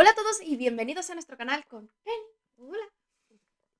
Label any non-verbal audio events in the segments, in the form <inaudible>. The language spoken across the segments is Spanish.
Hola a todos y bienvenidos a nuestro canal con Penny. Hola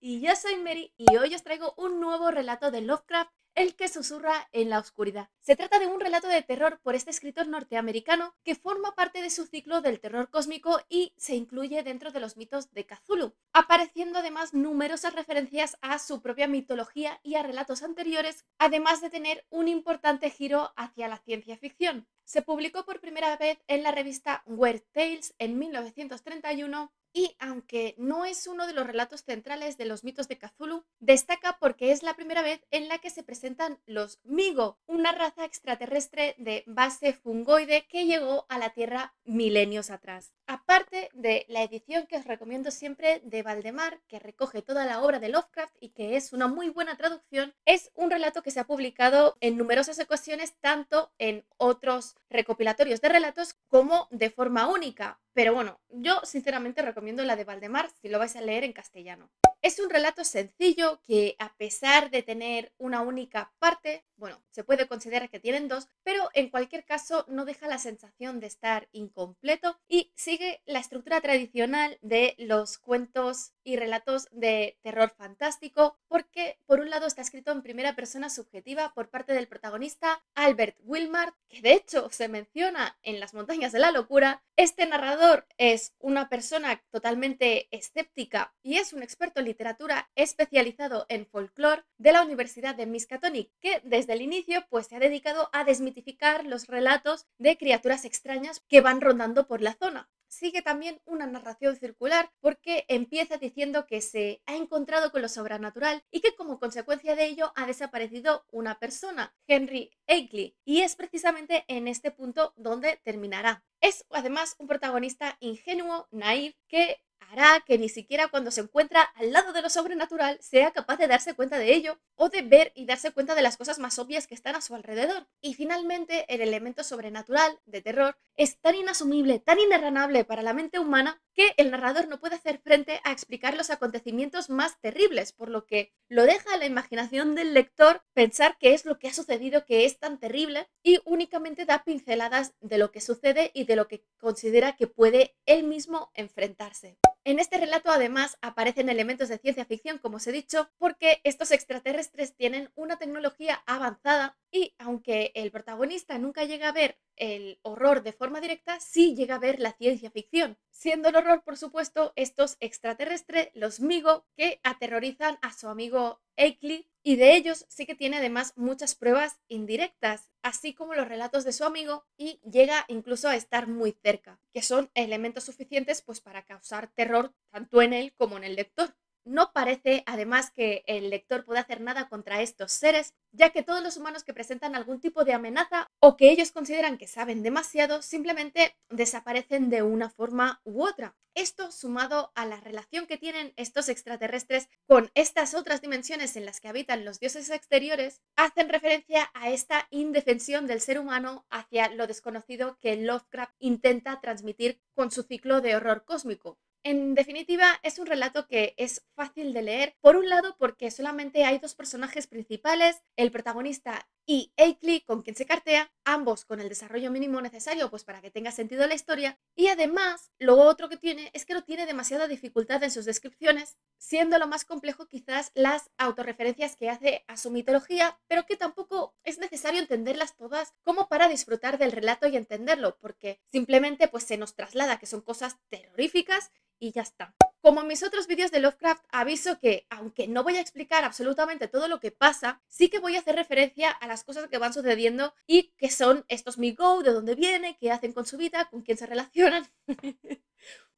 y yo soy Mary y hoy os traigo un nuevo relato de Lovecraft, El que susurra en la oscuridad. Se trata de un relato de terror por este escritor norteamericano que forma parte de su ciclo del terror cósmico y se incluye dentro de los mitos de Cthulhu, apareciendo además numerosas referencias a su propia mitología y a relatos anteriores, además de tener un importante giro hacia la ciencia ficción. Se publicó por primera vez en la revista Weird Tales en 1931 y aunque no es uno de los relatos centrales de los mitos de Cthulhu, destaca porque es la primera vez en la que se presentan los Migo, una raza extraterrestre de base fungoide que llegó a la Tierra milenios atrás. Aparte de la edición que os recomiendo siempre de Valdemar, que recoge toda la obra de Lovecraft y que es una muy buena traducción, es un relato que se ha publicado en numerosas ocasiones, tanto en otros recopilatorios de relatos como de forma única. Pero bueno, yo sinceramente recomiendo la de Valdemar si lo vais a leer en castellano. Es un relato sencillo que a pesar de tener una única parte, bueno, se puede considerar que tienen dos, pero en cualquier caso no deja la sensación de estar incompleto y sigue la estructura tradicional de los cuentos y relatos de terror fantástico porque por un lado está escrito en primera persona subjetiva por parte del protagonista Albert Wilmart, que de hecho se menciona en Las montañas de la locura. Este narrador es una persona totalmente escéptica y es un experto Literatura especializado en folclore de la Universidad de Miskatonic, que desde el inicio pues, se ha dedicado a desmitificar los relatos de criaturas extrañas que van rondando por la zona sigue también una narración circular porque empieza diciendo que se ha encontrado con lo sobrenatural y que como consecuencia de ello ha desaparecido una persona, Henry Akeley, y es precisamente en este punto donde terminará. Es además un protagonista ingenuo, naif, que hará que ni siquiera cuando se encuentra al lado de lo sobrenatural sea capaz de darse cuenta de ello o de ver y darse cuenta de las cosas más obvias que están a su alrededor. Y finalmente, el elemento sobrenatural de terror es tan inasumible, tan inerranable para la mente humana que el narrador no puede hacer frente a explicar los acontecimientos más terribles, por lo que lo deja a la imaginación del lector pensar qué es lo que ha sucedido que es tan terrible y únicamente da pinceladas de lo que sucede y de lo que considera que puede él mismo enfrentarse. En este relato además aparecen elementos de ciencia ficción, como os he dicho, porque estos extraterrestres tienen una tecnología avanzada y aunque el protagonista nunca llega a ver el horror de forma directa, sí llega a ver la ciencia ficción. Siendo el horror, por supuesto, estos extraterrestres, los Migo, que aterrorizan a su amigo Eikley, y de ellos sí que tiene además muchas pruebas indirectas así como los relatos de su amigo y llega incluso a estar muy cerca, que son elementos suficientes pues para causar terror tanto en él como en el lector. No parece, además, que el lector pueda hacer nada contra estos seres, ya que todos los humanos que presentan algún tipo de amenaza o que ellos consideran que saben demasiado, simplemente desaparecen de una forma u otra. Esto sumado a la relación que tienen estos extraterrestres con estas otras dimensiones en las que habitan los dioses exteriores, hacen referencia a esta indefensión del ser humano hacia lo desconocido que Lovecraft intenta transmitir con su ciclo de horror cósmico. En definitiva, es un relato que es fácil de leer, por un lado porque solamente hay dos personajes principales, el protagonista y Akeley, con quien se cartea, ambos con el desarrollo mínimo necesario pues para que tenga sentido la historia, y además, lo otro que tiene es que no tiene demasiada dificultad en sus descripciones, siendo lo más complejo quizás las autorreferencias que hace a su mitología, pero que tampoco es necesario entenderlas todas como para disfrutar del relato y entenderlo, porque simplemente pues se nos traslada que son cosas terroríficas y ya está. Como en mis otros vídeos de Lovecraft, aviso que, aunque no voy a explicar absolutamente todo lo que pasa, sí que voy a hacer referencia a las cosas que van sucediendo y que son estos mi go, de dónde viene, qué hacen con su vida, con quién se relacionan. <laughs>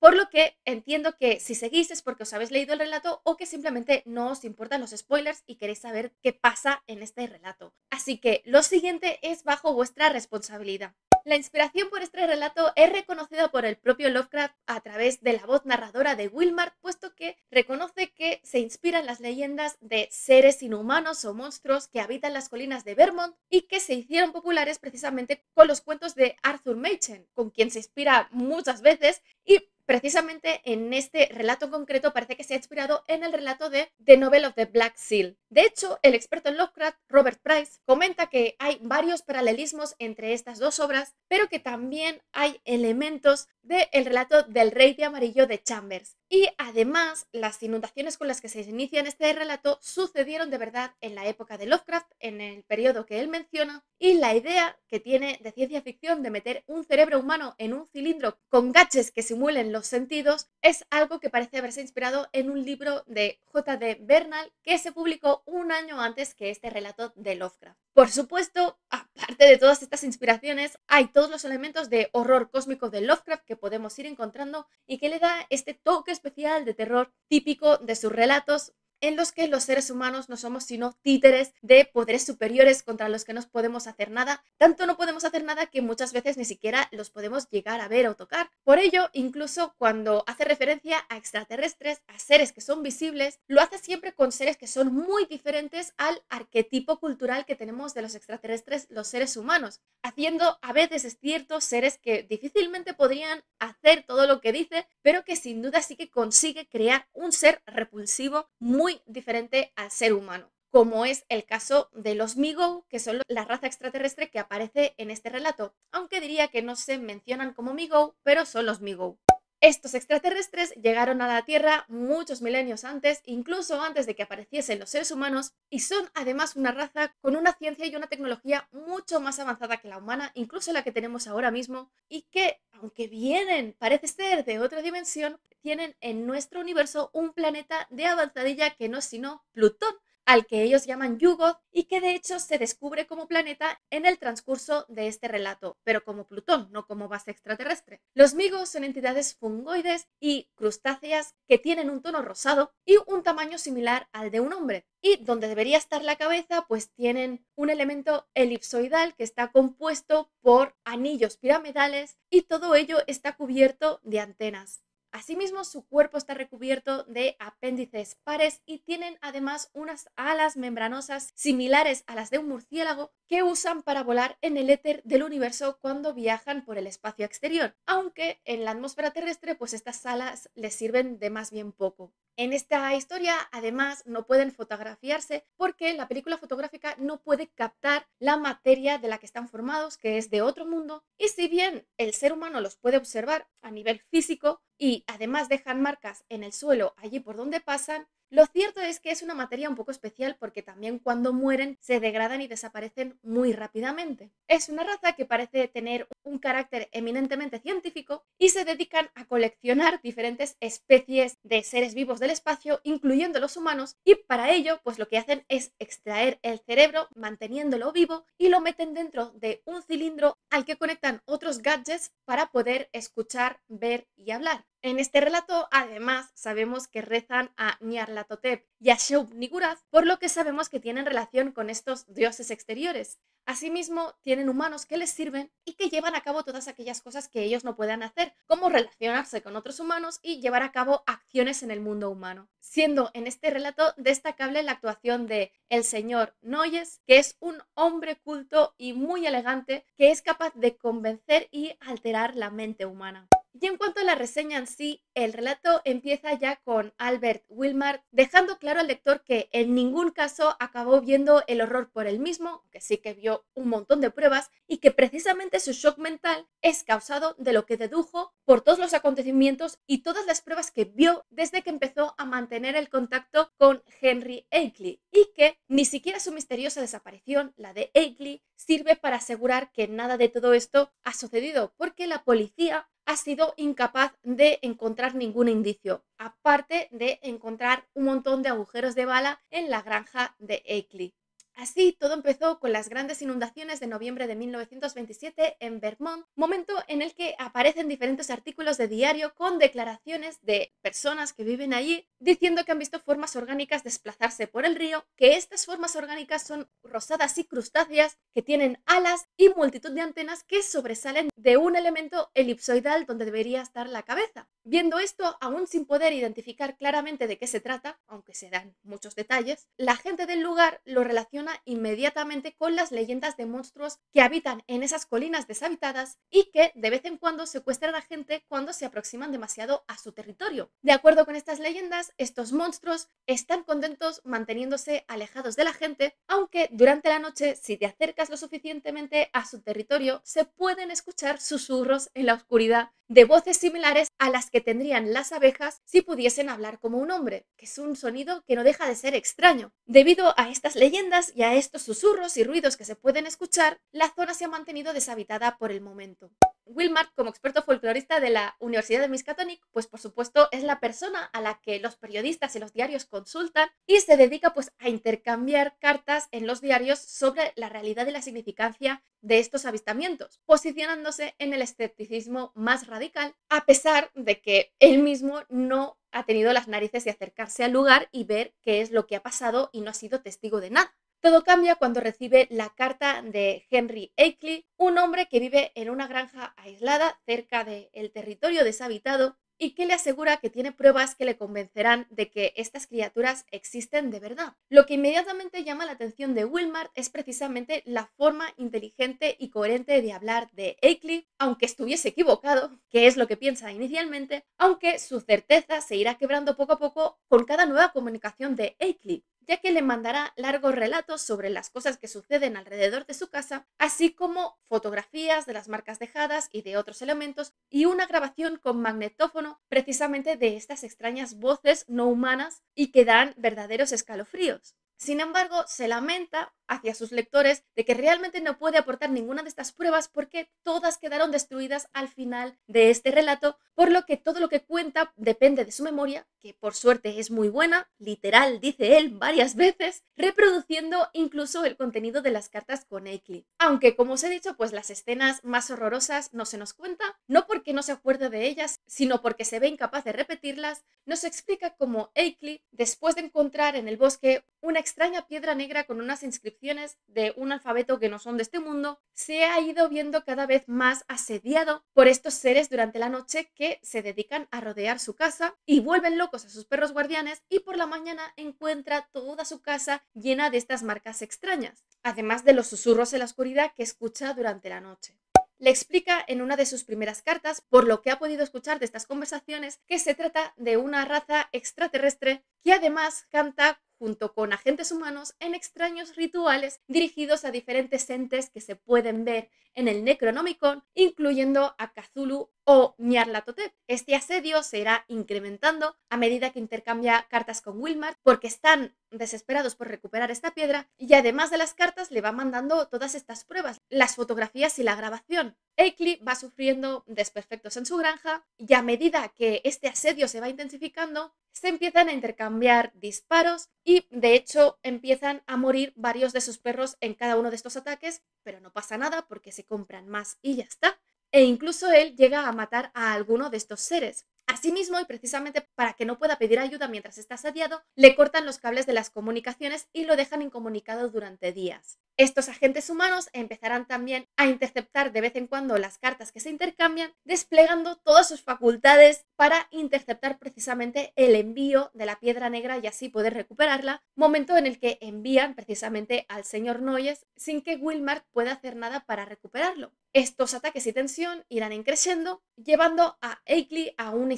Por lo que entiendo que si seguís es porque os habéis leído el relato o que simplemente no os importan los spoilers y queréis saber qué pasa en este relato. Así que lo siguiente es bajo vuestra responsabilidad. La inspiración por este relato es reconocida por el propio Lovecraft a través de la voz narradora de Wilmar, puesto que reconoce que se inspiran las leyendas de seres inhumanos o monstruos que habitan las colinas de Vermont y que se hicieron populares precisamente con los cuentos de Arthur Machen, con quien se inspira muchas veces y precisamente en este relato concreto parece que se ha inspirado en el relato de The Novel of the Black Seal. De hecho, el experto en Lovecraft, Robert Price, comenta que hay varios paralelismos entre estas dos obras, pero que también hay elementos del el relato del Rey de Amarillo de Chambers. Y además, las inundaciones con las que se inicia este relato sucedieron de verdad en la época de Lovecraft, en el periodo que él menciona, y la idea que tiene de ciencia ficción de meter un cerebro humano en un cilindro con gaches que simulen los sentidos es algo que parece haberse inspirado en un libro de J.D. Bernal que se publicó un año antes que este relato de Lovecraft. Por supuesto, aparte de todas estas inspiraciones, hay todos los elementos de horror cósmico de Lovecraft que podemos ir encontrando y que le da este toque especial de terror típico de sus relatos en los que los seres humanos no somos sino títeres de poderes superiores contra los que no podemos hacer nada. Tanto no podemos hacer nada que muchas veces ni siquiera los podemos llegar a ver o tocar. Por ello, incluso cuando hace referencia a extraterrestres, a seres que son visibles, lo hace siempre con seres que son muy diferentes al arquetipo cultural que tenemos de los extraterrestres, los seres humanos, haciendo a veces, es seres que difícilmente podrían hacer todo lo que dice, pero que sin duda sí que consigue crear un ser repulsivo muy diferente al ser humano, como es el caso de los Migo, que son la raza extraterrestre que aparece en este relato, aunque diría que no se mencionan como Migo, pero son los Migo. Estos extraterrestres llegaron a la Tierra muchos milenios antes, incluso antes de que apareciesen los seres humanos, y son además una raza con una ciencia y una tecnología mucho más avanzada que la humana, incluso la que tenemos ahora mismo, y que, aunque vienen, parece ser de otra dimensión, tienen en nuestro universo un planeta de avanzadilla que no es sino Plutón, al que ellos llaman Yugoth y que de hecho se descubre como planeta en el transcurso de este relato, pero como Plutón, no como base extraterrestre. Los migos son entidades fungoides y crustáceas que tienen un tono rosado y un tamaño similar al de un hombre. Y donde debería estar la cabeza, pues tienen un elemento elipsoidal que está compuesto por anillos piramidales y todo ello está cubierto de antenas. Asimismo, su cuerpo está recubierto de apéndices pares y tienen además unas alas membranosas similares a las de un murciélago que usan para volar en el éter del universo cuando viajan por el espacio exterior, aunque en la atmósfera terrestre pues estas alas les sirven de más bien poco. En esta historia, además, no pueden fotografiarse porque la película fotográfica no puede captar la materia de la que están formados, que es de otro mundo, y si bien el ser humano los puede observar a nivel físico y además dejan marcas en el suelo allí por donde pasan, lo cierto es que es una materia un poco especial porque también cuando mueren se degradan y desaparecen muy rápidamente. Es una raza que parece tener un carácter eminentemente científico y se dedican a coleccionar diferentes especies de seres vivos del espacio, incluyendo los humanos, y para ello pues lo que hacen es extraer el cerebro manteniéndolo vivo y lo meten dentro de un cilindro al que conectan otros gadgets para poder escuchar, ver y hablar. En este relato, además, sabemos que rezan a Nyarlathotep y a Sheub niggurath por lo que sabemos que tienen relación con estos dioses exteriores. Asimismo, tienen humanos que les sirven y que llevan a cabo todas aquellas cosas que ellos no puedan hacer, como relacionarse con otros humanos y llevar a cabo acciones en el mundo humano. Siendo en este relato destacable la actuación de el señor Noyes, que es un hombre culto y muy elegante que es capaz de convencer y alterar la mente humana. Y en cuanto a la reseña en sí, el relato empieza ya con Albert Wilmar dejando claro al lector que en ningún caso acabó viendo el horror por él mismo, que sí que vio un montón de pruebas y que precisamente su shock mental es causado de lo que dedujo por todos los acontecimientos y todas las pruebas que vio desde que empezó a mantener el contacto con Henry Akeley y que ni siquiera su misteriosa desaparición, la de Akeley, sirve para asegurar que nada de todo esto ha sucedido porque la policía ha sido incapaz de encontrar ningún indicio, aparte de encontrar un montón de agujeros de bala en la granja de Eckley. Así, todo empezó con las grandes inundaciones de noviembre de 1927 en Vermont, momento en el que aparecen diferentes artículos de diario con declaraciones de personas que viven allí diciendo que han visto formas orgánicas desplazarse por el río, que estas formas orgánicas son rosadas y crustáceas que tienen alas y multitud de antenas que sobresalen de un elemento elipsoidal donde debería estar la cabeza. Viendo esto, aún sin poder identificar claramente de qué se trata, aunque se dan muchos detalles, la gente del lugar lo relaciona inmediatamente con las leyendas de monstruos que habitan en esas colinas deshabitadas y que de vez en cuando secuestran a gente cuando se aproximan demasiado a su territorio. De acuerdo con estas leyendas, estos monstruos están contentos manteniéndose alejados de la gente, aunque durante la noche, si te acercas lo suficientemente a su territorio, se pueden escuchar susurros en la oscuridad de voces similares a las que tendrían las abejas si pudiesen hablar como un hombre, que es un sonido que no deja de ser extraño. Debido a estas leyendas y a estos susurros y ruidos que se pueden escuchar, la zona se ha mantenido deshabitada por el momento. Wilmart, como experto folclorista de la Universidad de Miskatonic, pues por supuesto es la persona a la que los periodistas y los diarios consultan y se dedica pues a intercambiar cartas en los diarios sobre la realidad y la significancia de estos avistamientos, posicionándose en el escepticismo más radical, a pesar de que él mismo no ha tenido las narices de acercarse al lugar y ver qué es lo que ha pasado y no ha sido testigo de nada. Todo cambia cuando recibe la carta de Henry Akeley, un hombre que vive en una granja aislada cerca del territorio deshabitado y que le asegura que tiene pruebas que le convencerán de que estas criaturas existen de verdad. Lo que inmediatamente llama la atención de Wilmart es precisamente la forma inteligente y coherente de hablar de Akeley, aunque estuviese equivocado, que es lo que piensa inicialmente, aunque su certeza se irá quebrando poco a poco con cada nueva comunicación de Akeley ya que le mandará largos relatos sobre las cosas que suceden alrededor de su casa, así como fotografías de las marcas dejadas y de otros elementos, y una grabación con magnetófono precisamente de estas extrañas voces no humanas y que dan verdaderos escalofríos. Sin embargo, se lamenta hacia sus lectores de que realmente no puede aportar ninguna de estas pruebas porque todas quedaron destruidas al final de este relato, por lo que todo lo que cuenta depende de su memoria, que por suerte es muy buena, literal, dice él varias veces, reproduciendo incluso el contenido de las cartas con Akeley. Aunque, como os he dicho, pues las escenas más horrorosas no se nos cuenta, no porque no se acuerde de ellas, sino porque se ve incapaz de repetirlas, nos explica cómo Akeley, después de encontrar en el bosque una extraña piedra negra con unas inscripciones de un alfabeto que no son de este mundo, se ha ido viendo cada vez más asediado por estos seres durante la noche que se dedican a rodear su casa y vuelven locos a sus perros guardianes y por la mañana encuentra toda su casa llena de estas marcas extrañas, además de los susurros en la oscuridad que escucha durante la noche le explica en una de sus primeras cartas, por lo que ha podido escuchar de estas conversaciones, que se trata de una raza extraterrestre que además canta junto con agentes humanos en extraños rituales dirigidos a diferentes entes que se pueden ver en el Necronomicon, incluyendo a Cthulhu o Nyarlathotep. Este asedio se irá incrementando a medida que intercambia cartas con Wilmar porque están desesperados por recuperar esta piedra y además de las cartas le va mandando todas estas pruebas, las fotografías y la grabación. Eikli va sufriendo desperfectos en su granja y a medida que este asedio se va intensificando, se empiezan a intercambiar disparos y de hecho empiezan a morir varios de sus perros en cada uno de estos ataques, pero no pasa nada porque se compran más y ya está e incluso él llega a matar a alguno de estos seres. Asimismo, y precisamente para que no pueda pedir ayuda mientras está asediado, le cortan los cables de las comunicaciones y lo dejan incomunicado durante días. Estos agentes humanos empezarán también a interceptar de vez en cuando las cartas que se intercambian, desplegando todas sus facultades para interceptar precisamente el envío de la piedra negra y así poder recuperarla, momento en el que envían precisamente al señor Noyes sin que Wilmart pueda hacer nada para recuperarlo. Estos ataques y tensión irán creciendo, llevando a Akeley a un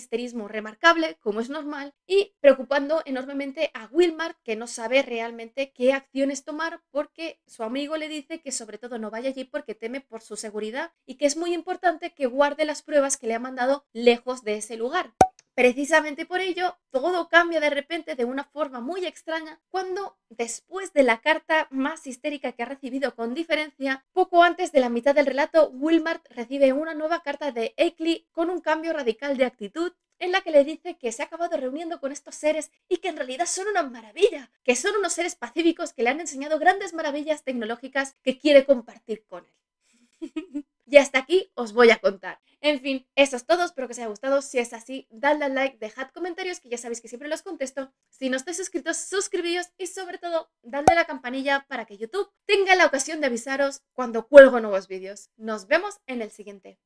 remarcable, como es normal, y preocupando enormemente a Wilmar, que no sabe realmente qué acciones tomar porque su amigo le dice que sobre todo no vaya allí porque teme por su seguridad y que es muy importante que guarde las pruebas que le ha mandado lejos de ese lugar. Precisamente por ello, todo cambia de repente de una forma muy extraña cuando, después de la carta más histérica que ha recibido con diferencia, poco antes de la mitad del relato, Wilmart recibe una nueva carta de Akeley con un cambio radical de actitud en la que le dice que se ha acabado reuniendo con estos seres y que en realidad son una maravilla, que son unos seres pacíficos que le han enseñado grandes maravillas tecnológicas que quiere compartir con él. <laughs> Y hasta aquí os voy a contar. En fin, eso es todo, espero que os haya gustado. Si es así, dadle al like, dejad comentarios, que ya sabéis que siempre los contesto. Si no estáis suscritos, suscribíos y sobre todo, dadle a la campanilla para que YouTube tenga la ocasión de avisaros cuando cuelgo nuevos vídeos. Nos vemos en el siguiente.